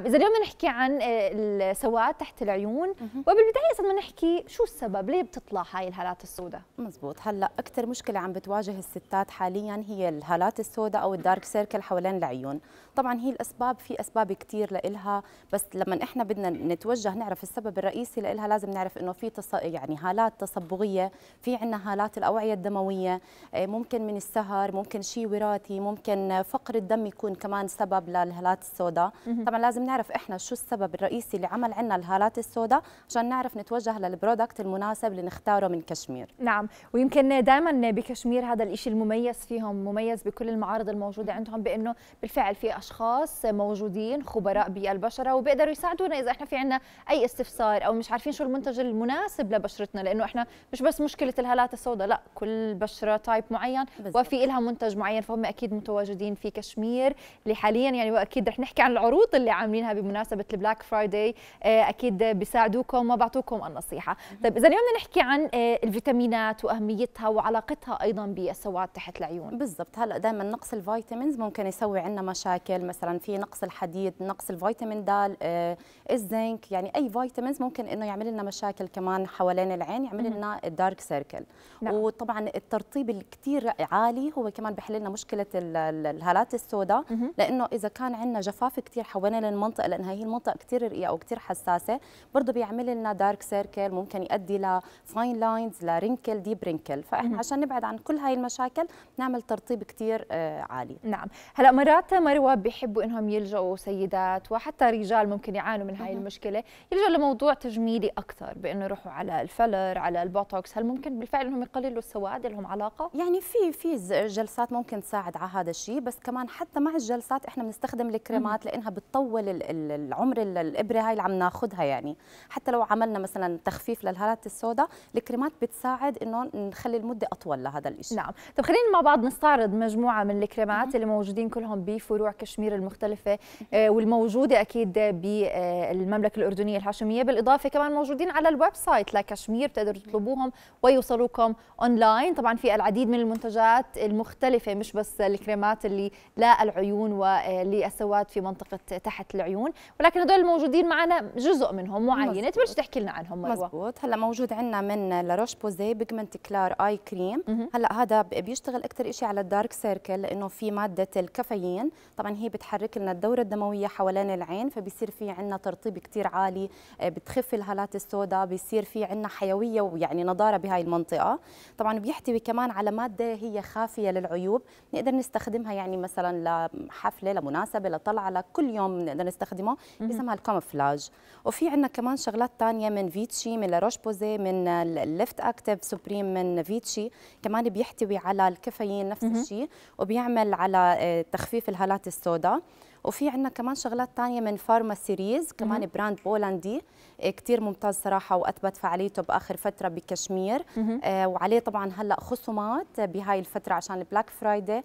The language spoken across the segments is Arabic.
إذا اليوم نحكي عن آه، السواد تحت العيون وبالبداية صرنا بدنا نحكي شو السبب ليه بتطلع هاي الهالات السوداء مزبوط هلا أكثر مشكلة عم بتواجه الستات حاليا هي الهالات السوداء أو الدارك سيركل حوالين العيون طبعا هي الأسباب في أسباب كثير لإلها بس لما إحنا بدنا نتوجه نعرف السبب الرئيسي لإلها لازم نعرف إنه في تص... يعني هالات تصبغية في عنا هالات الأوعية الدموية آه، ممكن من السهر ممكن شيء وراثي ممكن فقر الدم يكون كمان سبب للهالات السوداء طبعا لازم لازم نعرف احنا شو السبب الرئيسي اللي عمل عنا الهالات السوداء عشان نعرف نتوجه للبرودكت المناسب اللي نختاره من كشمير نعم ويمكن دائما بكشمير هذا الشيء المميز فيهم مميز بكل المعارض الموجوده عندهم بانه بالفعل في اشخاص موجودين خبراء بالبشره وبيقدروا يساعدونا اذا احنا في عندنا اي استفسار او مش عارفين شو المنتج المناسب لبشرتنا لانه احنا مش بس مشكله الهالات السوداء لا كل بشره تايب معين بالزبط. وفي لها منتج معين فهم اكيد متواجدين في كشمير اللي حاليا يعني واكيد رح نحكي عن العروض اللي عاملين عاملينها بمناسبه البلاك فرايداي آه، اكيد بيساعدوكم وبعطوكم النصيحه طيب اذا اليوم بدنا نحكي عن آه، الفيتامينات واهميتها وعلاقتها ايضا بالسواد تحت العيون بالضبط هلا دائما نقص الفيتامينز ممكن يسوي عندنا مشاكل مثلا في نقص الحديد نقص الفيتامين د آه، الزنك يعني اي فيتامينز ممكن انه يعمل لنا مشاكل كمان حوالين العين يعمل لنا الدارك سيركل نعم. وطبعا الترطيب الكثير عالي هو كمان بحل لنا مشكله الهالات السوداء لانه اذا كان عندنا جفاف كثير حوالين الماء المنطقه لانها هي المنطقه كثير رقيقه وكثير حساسه برضه بيعمل لنا دارك سيركل ممكن يؤدي لفاين لاينز لرينكل ديب رينكل فاحنا عشان نبعد عن كل هاي المشاكل نعمل ترطيب كثير آه، عالي نعم هلا مرات مروه بيحبوا انهم يلجؤوا سيدات وحتى رجال ممكن يعانوا من هاي المشكله يلجؤوا لموضوع تجميلي اكثر بانه يروحوا على الفلر على البوتوكس هل ممكن بالفعل انهم يقللوا السواد لهم علاقه يعني في في جلسات ممكن تساعد على هذا الشيء بس كمان حتى مع الجلسات احنا بنستخدم الكريمات لانها بتطول العمر الابره هاي اللي عم ناخذها يعني حتى لو عملنا مثلا تخفيف للهالات السوداء الكريمات بتساعد انه نخلي المده اطول لهذا الشيء نعم طب خلينا مع بعض نستعرض مجموعه من الكريمات اللي موجودين كلهم بفروع كشمير المختلفه آه، والموجوده اكيد بالمملكه آه، الاردنيه الهاشميه بالاضافه كمان موجودين على الويب سايت لكشمير بتقدروا تطلبوهم ويوصلوكم اونلاين طبعا في العديد من المنتجات المختلفه مش بس الكريمات اللي للعيون وللسواد آه، في منطقه تحت العيون العيون ولكن هدول الموجودين معنا جزء منهم معينه تبلش تحكي لنا عنهم مروه أيوة. مزبوط هلا موجود عندنا من لاروش بوزي بيجمنت كلار اي كريم هلا هذا بيشتغل اكثر شيء على الدارك سيركل لانه في ماده الكافيين طبعا هي بتحرك لنا الدوره الدمويه حوالين العين فبصير في عندنا ترطيب كثير عالي آه، بتخف الهالات السوداء بصير في عندنا حيويه ويعني نضاره بهاي المنطقه طبعا بيحتوي كمان على ماده هي خافيه للعيوب نقدر نستخدمها يعني مثلا لحفله لمناسبه لطلعه لكل يوم نقدر بنستخدمه بسمها الكاموفلاج وفي عندنا كمان شغلات ثانيه من فيتشي من لاروش بوزي من الليفت اكتيف سوبريم من فيتشي كمان بيحتوي على الكافيين نفس الشيء وبيعمل على آه، تخفيف الهالات السوداء وفي عندنا كمان شغلات ثانيه من فارما سيريز كمان مم. براند بولندي آه، كثير ممتاز صراحه واثبت فعاليته باخر فتره بكشمير آه وعليه طبعا هلا خصومات بهاي الفتره عشان البلاك فرايدي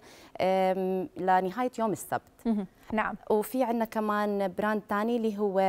لنهايه يوم السبت مم. نعم وفي عندنا كمان براند ثاني اللي هو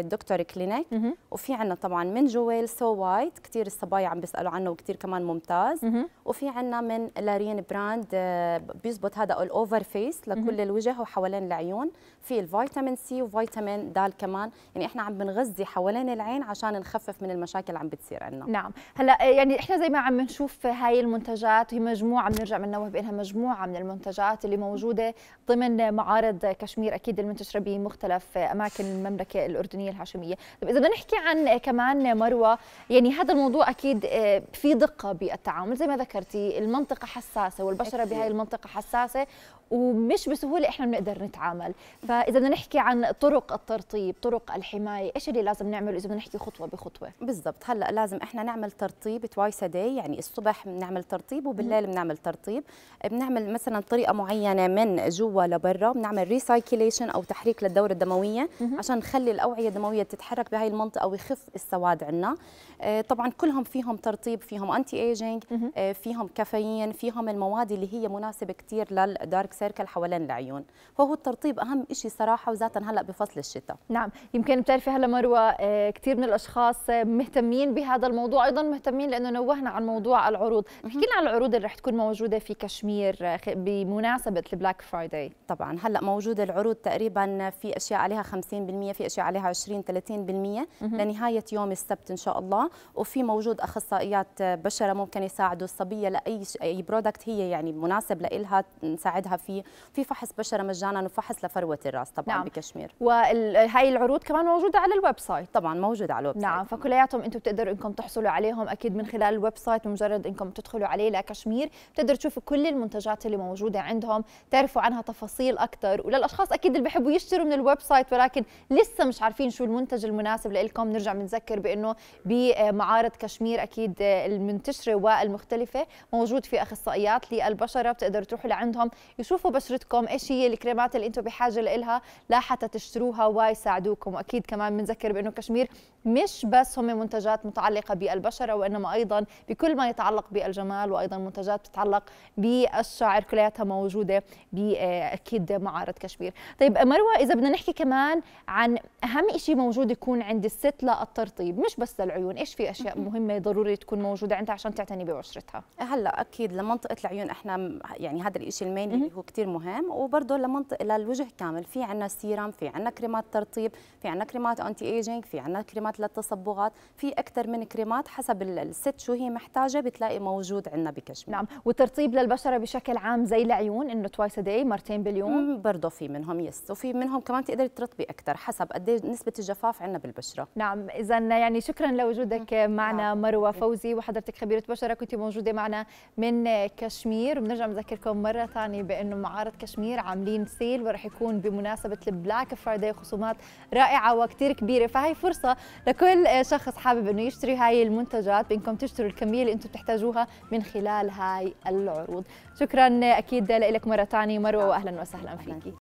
دكتور كلينيك وفي عندنا طبعا من جويل سو وايت كثير الصبايا عم بيسالوا عنه وكثير كمان ممتاز وفي عندنا من لارين براند آه، بيزبط هذا اول اوفر فيس لكل الوجه وحوالين العيون في الفيتامين سي وفيتامين دال كمان يعني احنا عم بنغذي حوالين العين عشان نخفف من المشاكل اللي عم بتصير عندنا نعم هلا آه، يعني احنا زي ما عم نشوف هاي المنتجات هي مجموعه بنرجع بننوه بانها مجموعه من المنتجات اللي موجوده ضمن معارض معارض كشمير اكيد المنتشره بمختلف اماكن المملكه الاردنيه الهاشميه طيب اذا بدنا نحكي عن كمان مروه يعني هذا الموضوع اكيد آه، في دقه بالتعامل زي ما ذكرتي المنطقه حساسه والبشره بهاي المنطقه حساسه ومش بسهوله احنا بنقدر نتعامل فاذا بدنا نحكي عن طرق الترطيب طرق الحمايه ايش اللي لازم نعمله اذا بدنا نحكي خطوه بخطوه بالضبط هلا لازم احنا نعمل ترطيب توايس داي يعني الصبح بنعمل ترطيب وبالليل بنعمل ترطيب بنعمل مثلا طريقه معينه من جوا لبرا بنعمل نعمل ريسايكليشن او تحريك للدوره الدمويه عشان نخلي الاوعيه الدمويه تتحرك بهاي المنطقه ويخف السواد عندنا آه، طبعا كلهم فيهم ترطيب فيهم انتي ايجينج آه، فيهم كافيين فيهم المواد اللي هي مناسبه كثير للدارك سيركل حوالين العيون فهو الترطيب اهم شيء صراحه وذاتا هلا بفصل الشتاء نعم يمكن بتعرفي هلا مروه آه، كثير من الاشخاص مهتمين بهذا الموضوع ايضا مهتمين لانه نوهنا عن موضوع العروض احكي لنا عن العروض اللي رح تكون موجوده في كشمير بمناسبه البلاك فرايداي طبعا هلا هلا موجود العروض تقريبا في اشياء عليها 50% في اشياء عليها 20 30% لنهايه يوم السبت ان شاء الله وفي موجود اخصائيات بشره ممكن يساعدوا الصبيه لاي ش... اي برودكت هي يعني مناسب لإلها نساعدها فيه في فحص بشره مجانا وفحص لفروه الراس طبعا نعم. بكشمير وهي العروض كمان موجوده على الويب سايت طبعا موجوده على الويب سايت نعم فكلياتهم انتم بتقدروا انكم تحصلوا عليهم اكيد من خلال الويب سايت بمجرد انكم تدخلوا عليه لكشمير بتقدروا تشوفوا كل المنتجات اللي موجوده عندهم تعرفوا عنها تفاصيل اكثر اكثر وللاشخاص اكيد اللي بحبوا يشتروا من الويب سايت ولكن لسه مش عارفين شو المنتج المناسب لكم نرجع بنذكر بانه بمعارض كشمير اكيد المنتشره والمختلفه موجود في اخصائيات للبشره بتقدروا تروحوا لعندهم يشوفوا بشرتكم ايش هي الكريمات اللي انتم بحاجه لها لحتى تشتروها ويساعدوكم واكيد كمان بنذكر بانه كشمير مش بس هم منتجات متعلقه بالبشره وانما ايضا بكل ما يتعلق بالجمال وايضا منتجات بتتعلق بالشعر كلياتها موجوده باكيد مع معارض كشمير طيب مروه اذا بدنا نحكي كمان عن اهم شيء موجود يكون عند الست للترطيب مش بس للعيون ايش في اشياء مهمه ضروري تكون موجوده عندها عشان تعتني ببشرتها هلا اكيد لمنطقه العيون احنا يعني هذا الشيء المين اللي هو كثير مهم وبرضه لمنطقه للوجه كامل في عنا سيرام في عنا كريمات ترطيب في عنا كريمات انتي ايجينج في عنا كريمات للتصبغات في اكثر من كريمات حسب الست شو هي محتاجه بتلاقي موجود عندنا بكشمير نعم والترطيب للبشره بشكل عام زي العيون انه توايس داي مرتين باليوم برضه في منهم يس وفي منهم كمان تقدر ترطبي اكثر حسب قد إيه نسبه الجفاف عندنا بالبشره نعم اذا يعني شكرا لوجودك معنا مروه فوزي وحضرتك خبيره بشره كنت موجوده معنا من كشمير وبنرجع بنذكركم مره ثانيه بانه معارض كشمير عاملين سيل وراح يكون بمناسبه البلاك فرايداي خصومات رائعه وكثير كبيره فهي فرصه لكل شخص حابب انه يشتري هاي المنتجات بانكم تشتروا الكميه اللي انتم بتحتاجوها من خلال هاي العروض شكرا اكيد لك مره ثانيه مروه واهلا وسهلا فيك Thank you.